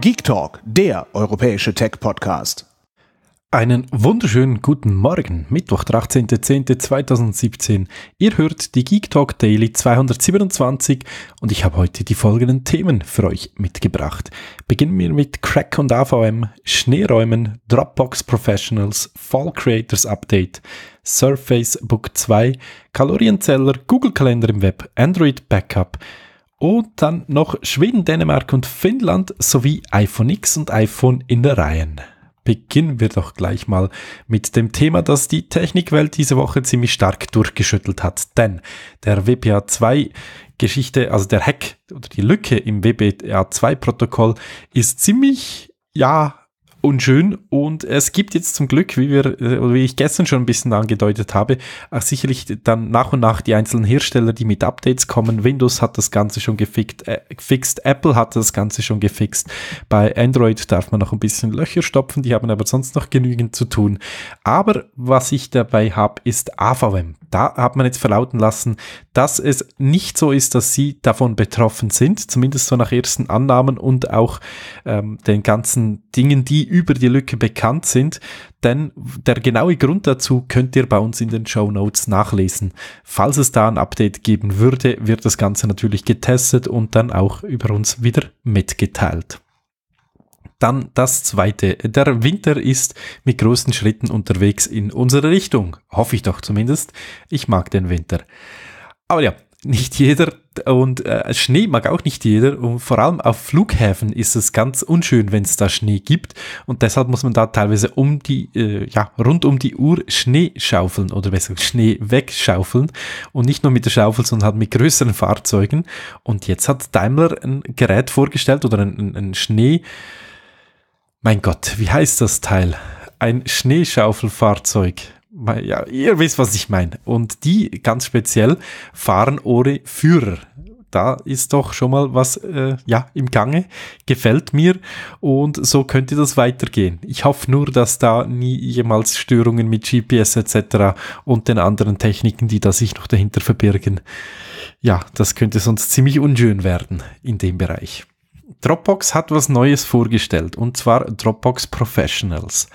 Geek Talk, der europäische Tech-Podcast. Einen wunderschönen guten Morgen, Mittwoch, der 18.10.2017. Ihr hört die Geek Talk Daily 227 und ich habe heute die folgenden Themen für euch mitgebracht. Beginnen wir mit Crack und AVM, Schneeräumen, Dropbox Professionals, Fall Creators Update, Surface Book 2, Kalorienzeller, Google Kalender im Web, Android Backup, und dann noch Schweden, Dänemark und Finnland sowie iPhone X und iPhone in der Reihe. Beginnen wir doch gleich mal mit dem Thema, das die Technikwelt diese Woche ziemlich stark durchgeschüttelt hat. Denn der WPA 2 Geschichte, also der Hack oder die Lücke im WPA 2 Protokoll ist ziemlich, ja, und schön. Und es gibt jetzt zum Glück, wie wir, äh, wie ich gestern schon ein bisschen angedeutet habe, äh, sicherlich dann nach und nach die einzelnen Hersteller, die mit Updates kommen. Windows hat das Ganze schon gefixt, äh, gefixt. Apple hat das Ganze schon gefixt. Bei Android darf man noch ein bisschen Löcher stopfen, die haben aber sonst noch genügend zu tun. Aber was ich dabei habe, ist AVM. Da hat man jetzt verlauten lassen, dass es nicht so ist, dass sie davon betroffen sind, zumindest so nach ersten Annahmen und auch ähm, den ganzen Dingen, die über die Lücke bekannt sind, denn der genaue Grund dazu könnt ihr bei uns in den Show Notes nachlesen. Falls es da ein Update geben würde, wird das Ganze natürlich getestet und dann auch über uns wieder mitgeteilt. Dann das zweite. Der Winter ist mit großen Schritten unterwegs in unsere Richtung. Hoffe ich doch zumindest. Ich mag den Winter. Aber ja, nicht jeder und äh, Schnee mag auch nicht jeder. Und vor allem auf Flughäfen ist es ganz unschön, wenn es da Schnee gibt. Und deshalb muss man da teilweise um die, äh, ja, rund um die Uhr Schnee schaufeln oder besser Schnee wegschaufeln. Und nicht nur mit der Schaufel, sondern halt mit größeren Fahrzeugen. Und jetzt hat Daimler ein Gerät vorgestellt oder ein, ein, ein Schnee. Mein Gott, wie heißt das Teil? Ein Schneeschaufelfahrzeug ja, ihr wisst, was ich meine. Und die ganz speziell fahren ohne Führer. Da ist doch schon mal was äh, ja, im Gange, gefällt mir und so könnte das weitergehen. Ich hoffe nur, dass da nie jemals Störungen mit GPS etc. und den anderen Techniken, die da sich noch dahinter verbirgen. Ja, das könnte sonst ziemlich unschön werden in dem Bereich. Dropbox hat was Neues vorgestellt und zwar Dropbox Professionals.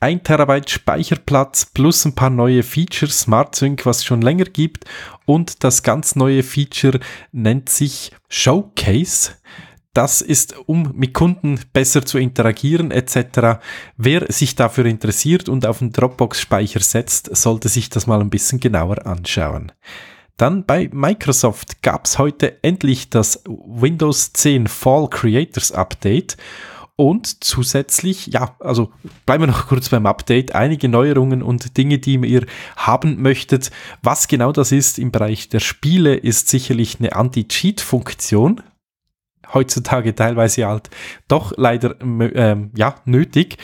1 Terabyte Speicherplatz plus ein paar neue Features, Smart Sync, was es schon länger gibt. Und das ganz neue Feature nennt sich Showcase. Das ist, um mit Kunden besser zu interagieren etc. Wer sich dafür interessiert und auf den Dropbox-Speicher setzt, sollte sich das mal ein bisschen genauer anschauen. Dann bei Microsoft gab es heute endlich das Windows 10 Fall Creators Update und zusätzlich, ja, also bleiben wir noch kurz beim Update, einige Neuerungen und Dinge, die ihr haben möchtet. Was genau das ist im Bereich der Spiele, ist sicherlich eine Anti-Cheat-Funktion, heutzutage teilweise halt doch leider ähm, ja, nötig.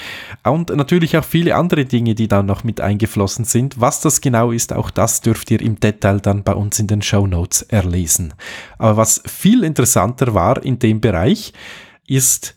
Und natürlich auch viele andere Dinge, die dann noch mit eingeflossen sind. Was das genau ist, auch das dürft ihr im Detail dann bei uns in den Show Notes erlesen. Aber was viel interessanter war in dem Bereich, ist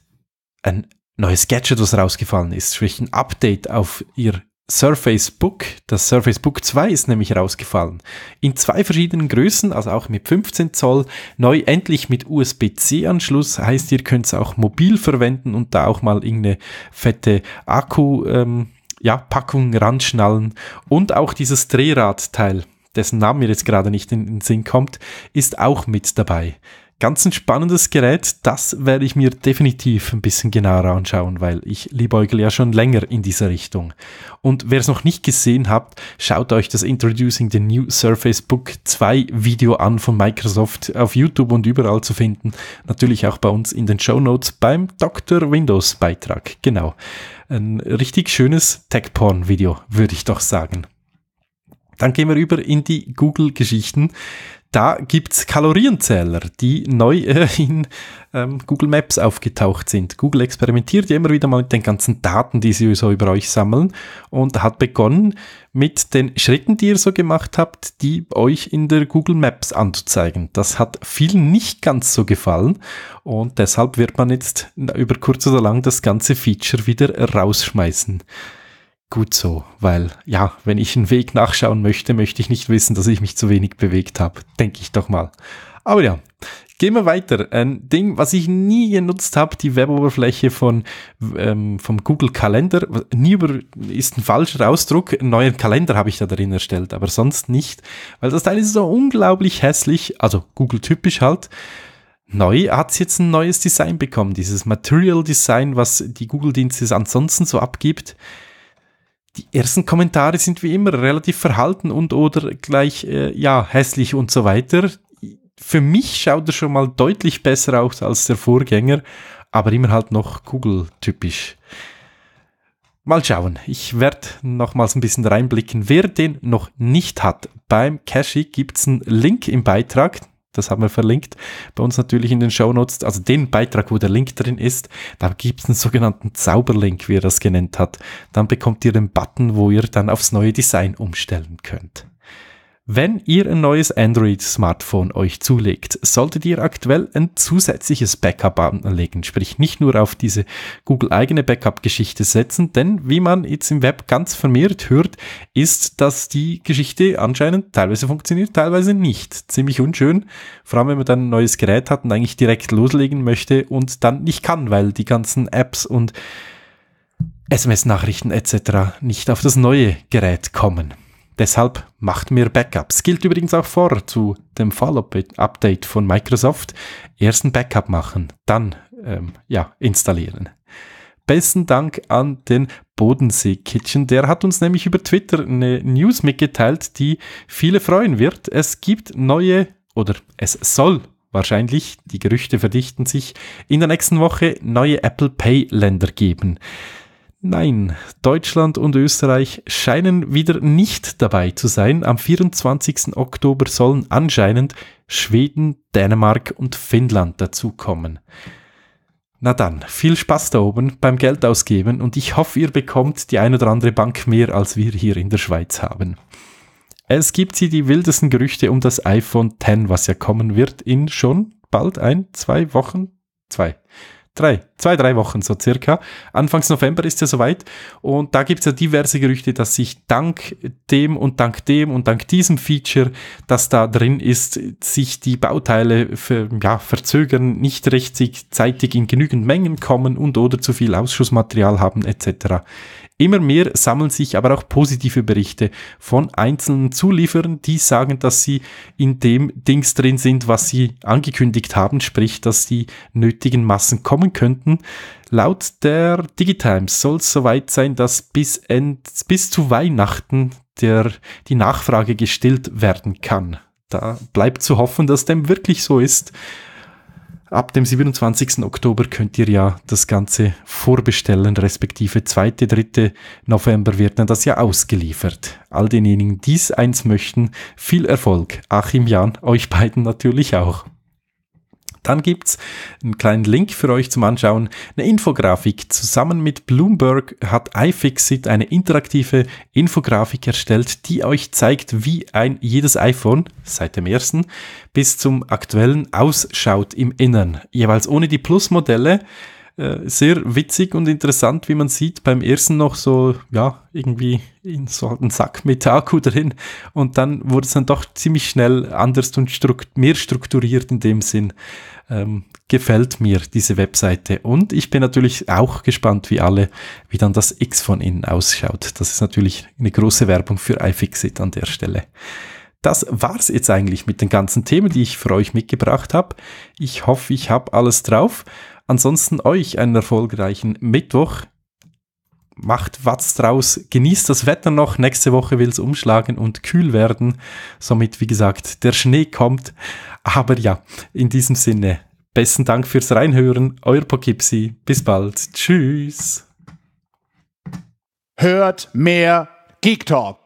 ein neues Gadget, was rausgefallen ist, sprich ein Update auf ihr Surface Book. Das Surface Book 2 ist nämlich rausgefallen. In zwei verschiedenen Größen, also auch mit 15 Zoll, neu endlich mit USB-C-Anschluss. Heißt, ihr könnt es auch mobil verwenden und da auch mal irgendeine fette Akku, ähm, ja, Packung ranschnallen. Und auch dieses Drehradteil, dessen Name mir jetzt gerade nicht in den Sinn kommt, ist auch mit dabei. Ganz ein spannendes Gerät, das werde ich mir definitiv ein bisschen genauer anschauen, weil ich liebäugel ja schon länger in dieser Richtung. Und wer es noch nicht gesehen habt, schaut euch das Introducing the New Surface Book 2 Video an von Microsoft auf YouTube und überall zu finden. Natürlich auch bei uns in den Show Notes beim Dr. Windows Beitrag. Genau. Ein richtig schönes Tech-Porn-Video, würde ich doch sagen. Dann gehen wir über in die Google-Geschichten da gibt es Kalorienzähler, die neu äh, in ähm, Google Maps aufgetaucht sind. Google experimentiert ja immer wieder mal mit den ganzen Daten, die sie so über euch sammeln und hat begonnen mit den Schritten, die ihr so gemacht habt, die euch in der Google Maps anzuzeigen. Das hat vielen nicht ganz so gefallen und deshalb wird man jetzt über kurz oder lang das ganze Feature wieder rausschmeißen gut so, weil ja, wenn ich einen Weg nachschauen möchte, möchte ich nicht wissen, dass ich mich zu wenig bewegt habe. Denke ich doch mal. Aber ja, gehen wir weiter. Ein Ding, was ich nie genutzt habe, die Weboberfläche von ähm, vom Google Kalender. Nie über ist ein falscher Ausdruck. Einen neuen Kalender habe ich da drin erstellt, aber sonst nicht, weil das Teil ist so unglaublich hässlich. Also Google typisch halt. Neu hat es jetzt ein neues Design bekommen, dieses Material Design, was die Google-Dienste ansonsten so abgibt die ersten Kommentare sind wie immer relativ verhalten und oder gleich, äh, ja, hässlich und so weiter. Für mich schaut er schon mal deutlich besser aus als der Vorgänger, aber immer halt noch Kugeltypisch. Mal schauen. Ich werde nochmals ein bisschen reinblicken. Wer den noch nicht hat, beim Cashie gibt es einen Link im Beitrag das haben wir verlinkt, bei uns natürlich in den Show Notes. also den Beitrag, wo der Link drin ist, da gibt es einen sogenannten Zauberlink, wie er das genannt hat. Dann bekommt ihr den Button, wo ihr dann aufs neue Design umstellen könnt. Wenn ihr ein neues Android-Smartphone euch zulegt, solltet ihr aktuell ein zusätzliches Backup anlegen, sprich nicht nur auf diese Google-eigene Backup-Geschichte setzen, denn wie man jetzt im Web ganz vermehrt hört, ist, dass die Geschichte anscheinend teilweise funktioniert, teilweise nicht. Ziemlich unschön, vor allem wenn man dann ein neues Gerät hat und eigentlich direkt loslegen möchte und dann nicht kann, weil die ganzen Apps und SMS-Nachrichten etc. nicht auf das neue Gerät kommen. Deshalb macht mir Backups. Gilt übrigens auch vor zu dem Fall-Update von Microsoft. Erst ein Backup machen, dann ähm, ja, installieren. Besten Dank an den Bodensee Kitchen. Der hat uns nämlich über Twitter eine News mitgeteilt, die viele freuen wird. Es gibt neue oder es soll wahrscheinlich, die Gerüchte verdichten sich, in der nächsten Woche neue Apple Pay Länder geben. Nein, Deutschland und Österreich scheinen wieder nicht dabei zu sein. Am 24. Oktober sollen anscheinend Schweden, Dänemark und Finnland dazukommen. Na dann, viel Spaß da oben beim Geld ausgeben und ich hoffe, ihr bekommt die ein oder andere Bank mehr, als wir hier in der Schweiz haben. Es gibt sie die wildesten Gerüchte um das iPhone X, was ja kommen wird in schon bald ein, zwei Wochen, zwei drei, zwei, drei Wochen so circa. Anfangs November ist ja soweit und da gibt's ja diverse Gerüchte, dass sich dank dem und dank dem und dank diesem Feature, das da drin ist, sich die Bauteile für, ja, verzögern, nicht rechtzeitig in genügend Mengen kommen und oder zu viel Ausschussmaterial haben etc. Immer mehr sammeln sich aber auch positive Berichte von einzelnen Zulieferern, die sagen, dass sie in dem Dings drin sind, was sie angekündigt haben, sprich, dass die nötigen Massen kommen könnten. Laut der Digitimes soll es soweit sein, dass bis, end, bis zu Weihnachten der, die Nachfrage gestillt werden kann. Da bleibt zu hoffen, dass dem wirklich so ist. Ab dem 27. Oktober könnt ihr ja das Ganze vorbestellen, respektive 2., 3. November wird dann das ja ausgeliefert. All denjenigen, die es eins möchten, viel Erfolg. Achim Jan, euch beiden natürlich auch. Dann gibt es einen kleinen Link für euch zum Anschauen, eine Infografik. Zusammen mit Bloomberg hat iFixit eine interaktive Infografik erstellt, die euch zeigt, wie ein jedes iPhone seit dem ersten bis zum aktuellen ausschaut im Innern. Jeweils ohne die Plus-Modelle äh, sehr witzig und interessant, wie man sieht. Beim ersten noch so, ja, irgendwie in so einen Sack mit Akku drin. Und dann wurde es dann doch ziemlich schnell anders und strukt mehr strukturiert in dem Sinn. Ähm, gefällt mir diese Webseite. Und ich bin natürlich auch gespannt, wie alle, wie dann das X von innen ausschaut. Das ist natürlich eine große Werbung für iFixit an der Stelle das war's jetzt eigentlich mit den ganzen Themen, die ich für euch mitgebracht habe. Ich hoffe, ich habe alles drauf. Ansonsten euch einen erfolgreichen Mittwoch. Macht was draus, genießt das Wetter noch. Nächste Woche will es umschlagen und kühl werden. Somit, wie gesagt, der Schnee kommt. Aber ja, in diesem Sinne, besten Dank fürs Reinhören. Euer Pokipsi. Bis bald. Tschüss. Hört mehr Geek Talk.